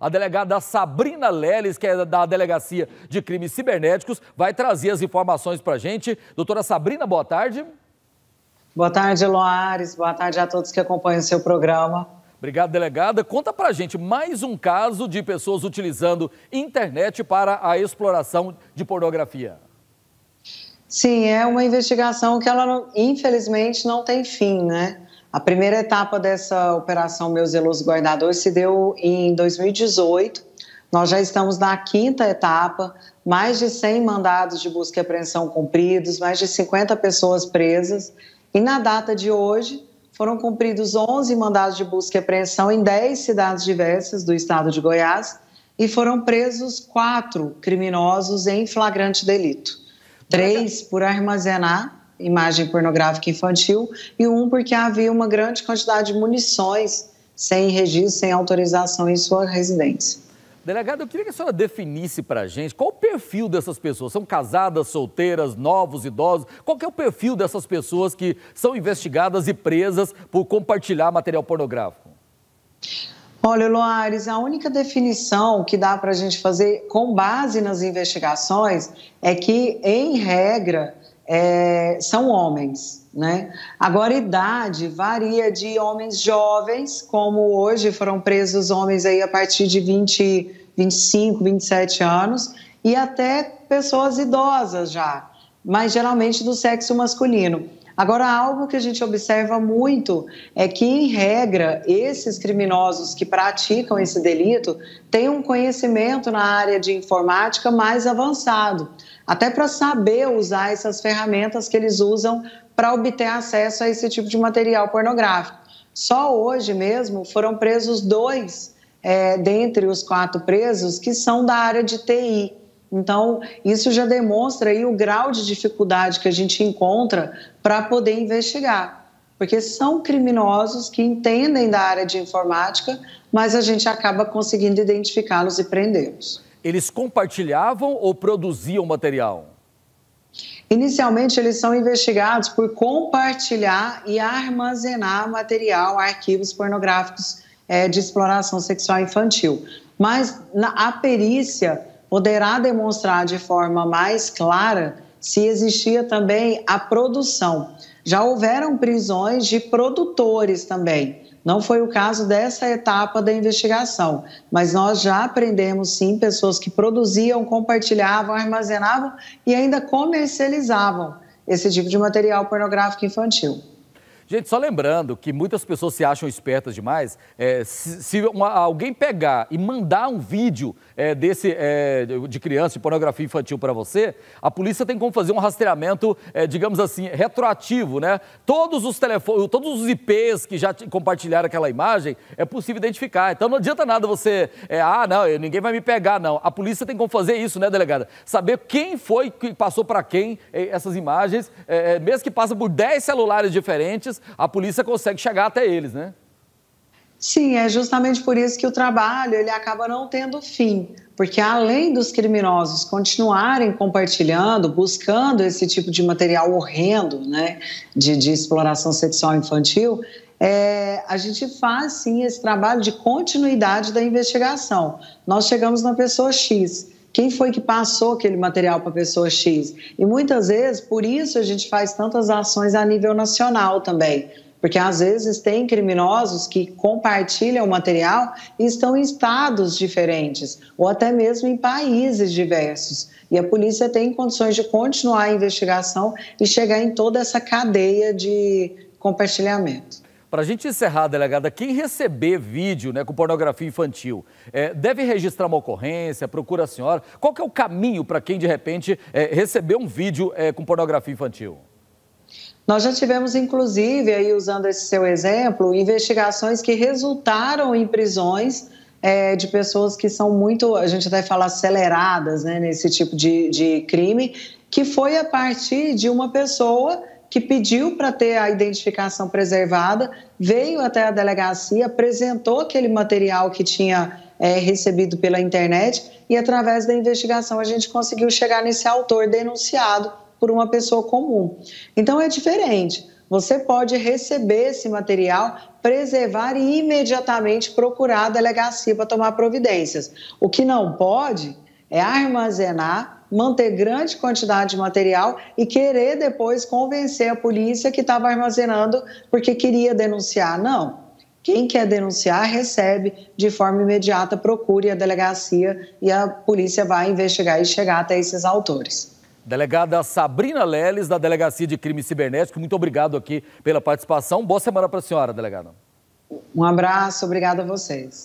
A delegada Sabrina Leles, que é da Delegacia de Crimes Cibernéticos, vai trazer as informações para a gente. Doutora Sabrina, boa tarde. Boa tarde, Loares. Boa tarde a todos que acompanham o seu programa. Obrigado, delegada. Conta para a gente mais um caso de pessoas utilizando internet para a exploração de pornografia. Sim, é uma investigação que ela, infelizmente, não tem fim, né? A primeira etapa dessa operação Meus Zeloso Guardadores se deu em 2018. Nós já estamos na quinta etapa, mais de 100 mandados de busca e apreensão cumpridos, mais de 50 pessoas presas. E na data de hoje, foram cumpridos 11 mandados de busca e apreensão em 10 cidades diversas do estado de Goiás e foram presos quatro criminosos em flagrante delito. Três por armazenar imagem pornográfica infantil, e um porque havia uma grande quantidade de munições sem registro, sem autorização em sua residência. Delegado, eu queria que a senhora definisse para a gente qual o perfil dessas pessoas. São casadas, solteiras, novos, idosos? Qual é o perfil dessas pessoas que são investigadas e presas por compartilhar material pornográfico? Olha, Loares, a única definição que dá para a gente fazer com base nas investigações é que, em regra, é, são homens, né? Agora, idade varia de homens jovens, como hoje foram presos homens aí a partir de 20, 25, 27 anos, e até pessoas idosas já, mas geralmente do sexo masculino. Agora, algo que a gente observa muito é que, em regra, esses criminosos que praticam esse delito têm um conhecimento na área de informática mais avançado até para saber usar essas ferramentas que eles usam para obter acesso a esse tipo de material pornográfico. Só hoje mesmo foram presos dois é, dentre os quatro presos que são da área de TI. Então, isso já demonstra aí o grau de dificuldade que a gente encontra para poder investigar, porque são criminosos que entendem da área de informática, mas a gente acaba conseguindo identificá-los e prendê-los eles compartilhavam ou produziam material? Inicialmente, eles são investigados por compartilhar e armazenar material, arquivos pornográficos é, de exploração sexual infantil. Mas na, a perícia poderá demonstrar de forma mais clara se existia também a produção. Já houveram prisões de produtores também. Não foi o caso dessa etapa da investigação, mas nós já aprendemos sim pessoas que produziam, compartilhavam, armazenavam e ainda comercializavam esse tipo de material pornográfico infantil. Gente, só lembrando que muitas pessoas se acham espertas demais. É, se, se uma, alguém pegar e mandar um vídeo é, desse é, de criança, de pornografia infantil para você, a polícia tem como fazer um rastreamento, é, digamos assim, retroativo, né? Todos os telefones, todos os IPs que já compartilharam aquela imagem, é possível identificar. Então não adianta nada você, é, ah, não, ninguém vai me pegar, não. A polícia tem como fazer isso, né, delegada? Saber quem foi que passou para quem é, essas imagens, mesmo que passa por 10 celulares diferentes a polícia consegue chegar até eles, né? Sim, é justamente por isso que o trabalho ele acaba não tendo fim, porque além dos criminosos continuarem compartilhando, buscando esse tipo de material horrendo, né, de, de exploração sexual infantil, é, a gente faz sim esse trabalho de continuidade da investigação. Nós chegamos na pessoa X, quem foi que passou aquele material para a pessoa X? E muitas vezes, por isso, a gente faz tantas ações a nível nacional também. Porque às vezes tem criminosos que compartilham o material e estão em estados diferentes, ou até mesmo em países diversos. E a polícia tem condições de continuar a investigação e chegar em toda essa cadeia de compartilhamento. Para a gente encerrar, delegada, quem receber vídeo né, com pornografia infantil é, deve registrar uma ocorrência, procura a senhora? Qual que é o caminho para quem, de repente, é, receber um vídeo é, com pornografia infantil? Nós já tivemos, inclusive, aí usando esse seu exemplo, investigações que resultaram em prisões é, de pessoas que são muito, a gente até fala, aceleradas né, nesse tipo de, de crime, que foi a partir de uma pessoa que pediu para ter a identificação preservada, veio até a delegacia, apresentou aquele material que tinha é, recebido pela internet e, através da investigação, a gente conseguiu chegar nesse autor denunciado por uma pessoa comum. Então, é diferente. Você pode receber esse material, preservar e imediatamente procurar a delegacia para tomar providências. O que não pode é armazenar manter grande quantidade de material e querer depois convencer a polícia que estava armazenando porque queria denunciar. Não. Quem quer denunciar recebe de forma imediata, procure a delegacia e a polícia vai investigar e chegar até esses autores. Delegada Sabrina Leles, da Delegacia de Crime Cibernético, muito obrigado aqui pela participação. Boa semana para a senhora, delegada. Um abraço, obrigado a vocês.